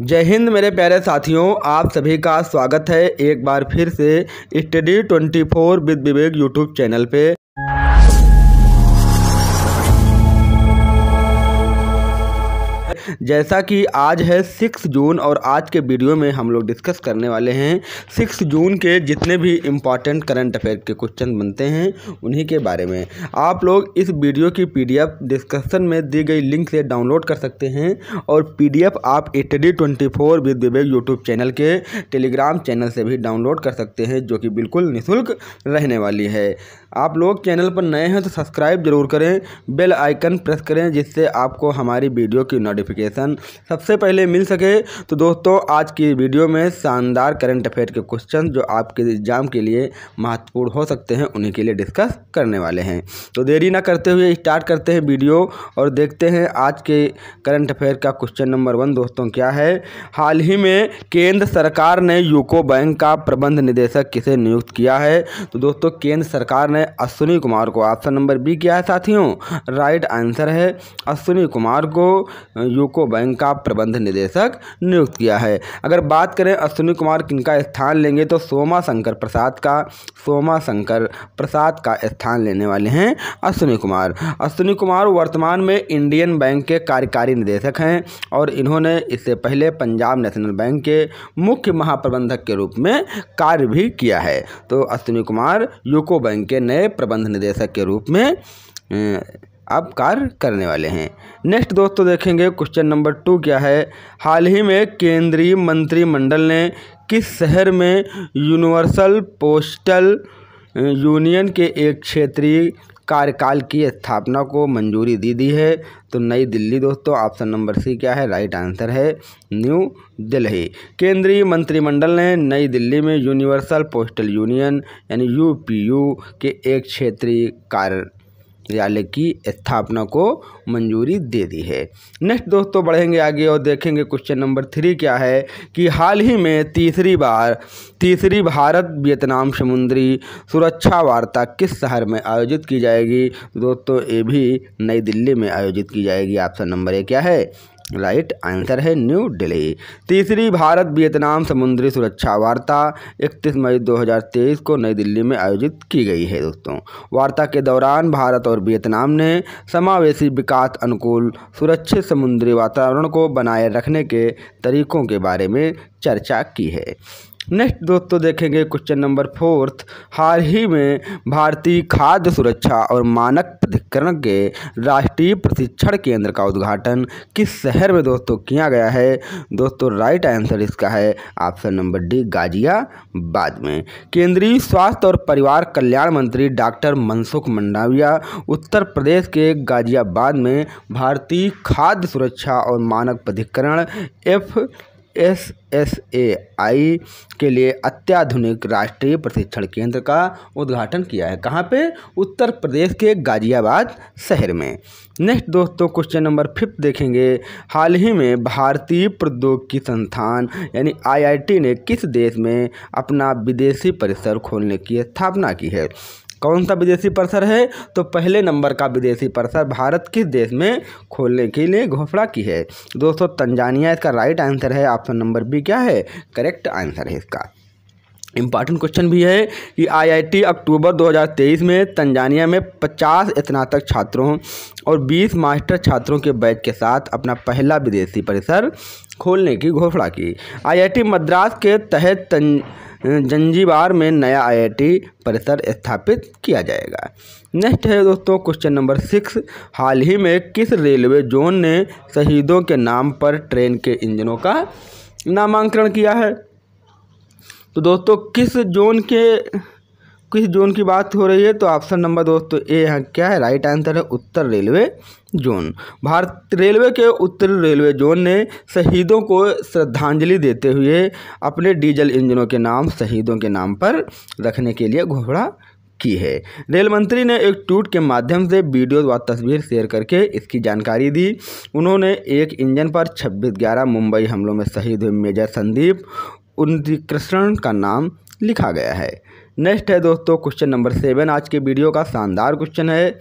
जय हिंद मेरे प्यारे साथियों आप सभी का स्वागत है एक बार फिर से study 24 with Vivek YouTube channel पे जैसा कि आज है सिक्स जून और आज के वीडियो में हम लोग डिस्कस करने वाले हैं सिक्स जून के जितने भी इम्पॉर्टेंट करंट अफेयर के क्वेश्चन बनते हैं उन्हीं के बारे में आप लोग इस वीडियो की पीडीएफ डिस्कशन में दी गई लिंक से डाउनलोड कर सकते हैं और पी आप ए टी twenty four with Vivek YouTube channel के टेलीग्राम चैनल से भी डाउनलोड कर सकते हैं जो कि बिल्कुल निःशुल्क रहने वाली है आप लोग चैनल पर नए हैं तो सब्सक्राइब जरूर करें बेल आइकन प्रेस करें जिससे आपको हमारी वीडियो की नोटिफिक नोटिफिकेशन सबसे पहले मिल सके तो दोस्तों आज की वीडियो में शानदार करंट अफेयर के क्वेश्चन जो आपके एग्जाम के लिए महत्वपूर्ण हो सकते हैं उन्हीं के लिए डिस्कस करने वाले हैं तो देरी ना करते हुए स्टार्ट करते हैं वीडियो और देखते हैं आज के करंट अफेयर का क्वेश्चन नंबर वन दोस्तों क्या है हाल ही में केंद्र सरकार ने यूको बैंक का प्रबंध निदेशक किसे नियुक्त किया है तो दोस्तों केंद्र सरकार ने अश्विनी कुमार को ऑप्शन नंबर बी किया है साथियों राइट आंसर है अश्विनी कुमार को यूको बैंक का प्रबंध निदेशक नियुक्त किया है अगर बात करें अश्विनी कुमार किनका स्थान लेंगे तो सोमा शंकर प्रसाद का सोमा शंकर प्रसाद का स्थान लेने वाले हैं अश्विनी कुमार अश्विनी कुमार वर्तमान में इंडियन बैंक के कार्यकारी निदेशक हैं और इन्होंने इससे पहले पंजाब नेशनल बैंक के मुख्य महाप्रबंधक के रूप में कार्य भी किया है तो अश्विनी कुमार यूको बैंक के नए प्रबंध निदेशक के रूप में आप कार्य करने वाले हैं नेक्स्ट दोस्तों देखेंगे क्वेश्चन नंबर टू क्या है हाल ही में केंद्रीय मंत्रिमंडल ने किस शहर में यूनिवर्सल पोस्टल यूनियन के एक क्षेत्रीय कार्यकाल की स्थापना को मंजूरी दी दी है तो नई दिल्ली दोस्तों ऑप्शन नंबर सी क्या है राइट आंसर है न्यू दिल्ली केंद्रीय मंत्रिमंडल ने नई दिल्ली में यूनिवर्सल पोस्टल यूनियन यानी यूपीयू के एक क्षेत्रीय कार्य विद्यालय की स्थापना को मंजूरी दे दी है नेक्स्ट दोस्तों बढ़ेंगे आगे और देखेंगे क्वेश्चन नंबर थ्री क्या है कि हाल ही में तीसरी बार तीसरी भारत वियतनाम समुद्री सुरक्षा वार्ता किस शहर में आयोजित की जाएगी दोस्तों ये भी नई दिल्ली में आयोजित की जाएगी ऑप्शन नंबर ए क्या है राइट आंसर है न्यू दिल्ली तीसरी भारत वियतनाम समुद्री सुरक्षा वार्ता 31 मई 2023 को नई दिल्ली में आयोजित की गई है दोस्तों वार्ता के दौरान भारत और वियतनाम ने समावेशी विकास अनुकूल सुरक्षित समुद्री वातावरण को बनाए रखने के तरीकों के बारे में चर्चा की है नेक्स्ट दोस्तों देखेंगे क्वेश्चन नंबर फोर्थ हाल ही में भारतीय खाद्य सुरक्षा और मानक प्राधिकरण के राष्ट्रीय प्रशिक्षण केंद्र का उद्घाटन किस शहर में दोस्तों किया गया है दोस्तों राइट आंसर इसका है ऑप्शन नंबर डी गाजियाबाद में केंद्रीय स्वास्थ्य और परिवार कल्याण मंत्री डॉक्टर मनसुख मंडाविया उत्तर प्रदेश के गाजियाबाद में भारतीय खाद्य सुरक्षा और मानक प्राधिकरण F S S A I के लिए अत्याधुनिक राष्ट्रीय प्रशिक्षण केंद्र का उद्घाटन किया है कहाँ पे उत्तर प्रदेश के गाजियाबाद शहर में नेक्स्ट दोस्तों क्वेश्चन नंबर फिफ्थ देखेंगे हाल ही में भारतीय प्रौद्योगिकी संस्थान यानी आईआईटी ने किस देश में अपना विदेशी परिसर खोलने की स्थापना की है कौन सा विदेशी परिसर है तो पहले नंबर का विदेशी परिसर भारत किस देश में खोलने के लिए घोषणा की है दोस्तों तंजानिया इसका राइट आंसर है ऑप्शन नंबर बी क्या है करेक्ट आंसर है इसका इम्पॉर्टेंट क्वेश्चन भी है कि आईआईटी अक्टूबर 2023 में तंजानिया में 50 स्नातक छात्रों और 20 मास्टर छात्रों के बैच के साथ अपना पहला विदेशी परिसर खोलने की घोषणा की आईआईटी मद्रास के तहत तंज जंजीबार में नया आईआईटी परिसर स्थापित किया जाएगा नेक्स्ट है दोस्तों क्वेश्चन नंबर सिक्स हाल ही में किस रेलवे जोन ने शहीदों के नाम पर ट्रेन के इंजनों का नामांकन किया है तो दोस्तों किस जोन के किस जोन की बात हो रही है तो ऑप्शन नंबर दोस्तों ए यहाँ क्या है राइट आंसर है उत्तर रेलवे जोन भारत रेलवे के उत्तर रेलवे जोन ने शहीदों को श्रद्धांजलि देते हुए अपने डीजल इंजनों के नाम शहीदों के नाम पर रखने के लिए घोषणा की है रेल मंत्री ने एक ट्वीट के माध्यम से वीडियो व तस्वीर शेयर करके इसकी जानकारी दी उन्होंने एक इंजन पर छब्बीस ग्यारह मुंबई हमलों में शहीद हुए मेजर संदीप उन्नीकृष्ण का नाम लिखा गया है नेक्स्ट है दोस्तों क्वेश्चन नंबर सेवन आज के वीडियो का शानदार क्वेश्चन है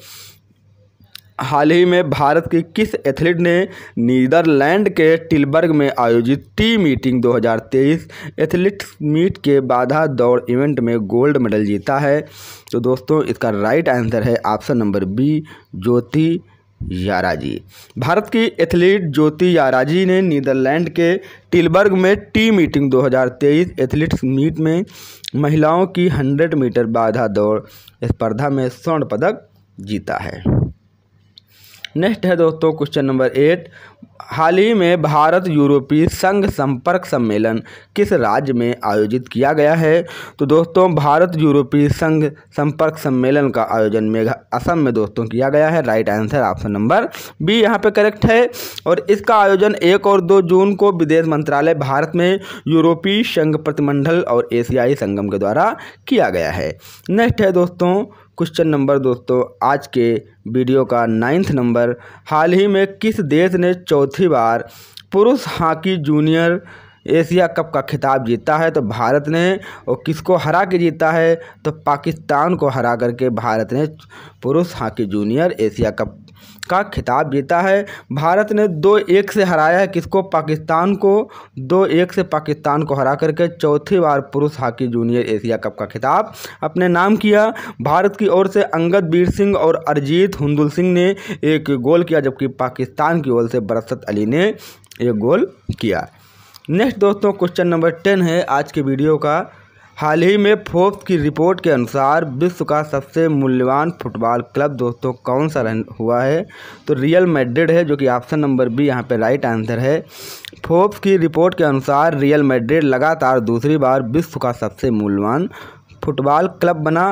हाल ही में भारत के किस एथलीट ने नीदरलैंड के टिलबर्ग में आयोजित टी मीटिंग 2023 एथलीट्स मीट के बाधा दौड़ इवेंट में गोल्ड मेडल जीता है तो दोस्तों इसका राइट आंसर है option number B Jyoti Yarraji Bharat की एथलीट ज्योति याराजी ने नीदरलैंड के टिलबर्ग में टी मीटिंग 2023 एथलीट्स मीट में महिलाओं की 100 मीटर बाधा दौड़ स्पर्धा में स्वर्ण पदक जीता है नेक्स्ट है दोस्तों क्वेश्चन नंबर एट हाल ही में भारत यूरोपीय संघ संपर्क सम्मेलन किस राज्य में आयोजित किया गया है तो दोस्तों भारत यूरोपीय संघ संपर्क सम्मेलन का आयोजन मेघा असम में दोस्तों किया गया है right answer option number B यहाँ पे करेक्ट है और इसका आयोजन एक और दो जून को विदेश मंत्रालय भारत में यूरोपीय संघ प्रतिमंडल और एशियाई संगम के द्वारा किया गया है नेक्स्ट है दोस्तों क्वेश्चन नंबर दोस्तों आज के वीडियो का नाइन्थ नंबर हाल ही में किस देश ने चौथी बार पुरुष हॉकी जूनियर एशिया कप का खिताब जीता है तो भारत ने और किसको हरा के जीता है तो पाकिस्तान को हरा करके भारत ने पुरुष हॉकी जूनियर एशिया कप का खिताब जीता है भारत ने दो एक से हराया है किसको पाकिस्तान को दो एक से पाकिस्तान को हरा करके चौथी बार पुरुष हॉकी जूनियर एशिया कप का खिताब अपने नाम किया भारत की ओर से अंगद बीर सिंह और अरिजीत हुंदुल सिंह ने एक गोल किया जबकि पाकिस्तान की ओर से बरसत अली ने एक गोल किया नेक्स्ट दोस्तों क्वेश्चन नंबर टेन है आज के वीडियो का हाल ही में फोर्ब्स की रिपोर्ट के अनुसार विश्व का सबसे मूल्यवान फुटबॉल क्लब दोस्तों कौन सा रन हुआ है तो रियल मैड्रिड है जो कि ऑप्शन नंबर बी यहाँ पे राइट आंसर है फोर्ब्स की रिपोर्ट के अनुसार रियल मैड्रिड लगातार दूसरी बार विश्व का सबसे मूल्यवान फुटबॉल क्लब बना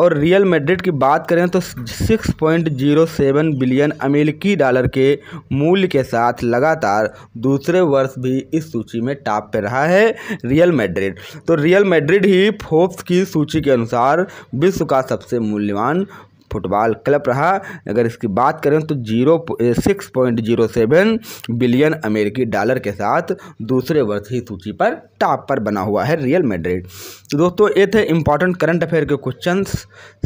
और रियल मेड्रिड की बात करें तो 6.07 बिलियन अमेरिकी डॉलर के मूल्य के साथ लगातार दूसरे वर्ष भी इस सूची में टॉप पर रहा है रियल मेड्रिड तो रियल मेड्रिड ही फोर्ब्स की सूची के अनुसार विश्व का सबसे मूल्यवान फुटबॉल क्लब रहा अगर इसकी बात करें तो zero six point zero seven billion अमेरिकी डॉलर के साथ दूसरे वर्ष ही सूची पर टॉप पर बना हुआ है रियल मेड्रिड तो दोस्तों ये थे इंपॉर्टेंट करंट अफेयर के क्वेश्चन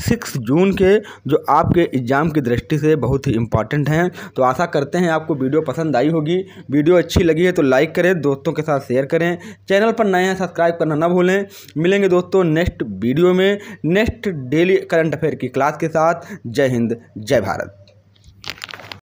सिक्स जून के जो आपके एग्जाम की दृष्टि से बहुत ही इंपॉर्टेंट हैं तो आशा करते हैं आपको वीडियो पसंद आई होगी वीडियो अच्छी लगी है तो लाइक करें दोस्तों के साथ शेयर करें चैनल पर नए हैं सब्सक्राइब करना ना भूलें मिलेंगे दोस्तों नेक्स्ट वीडियो में नेक्स्ट डेली करंट अफेयर की क्लास के साथ साथ जय हिंद जय भारत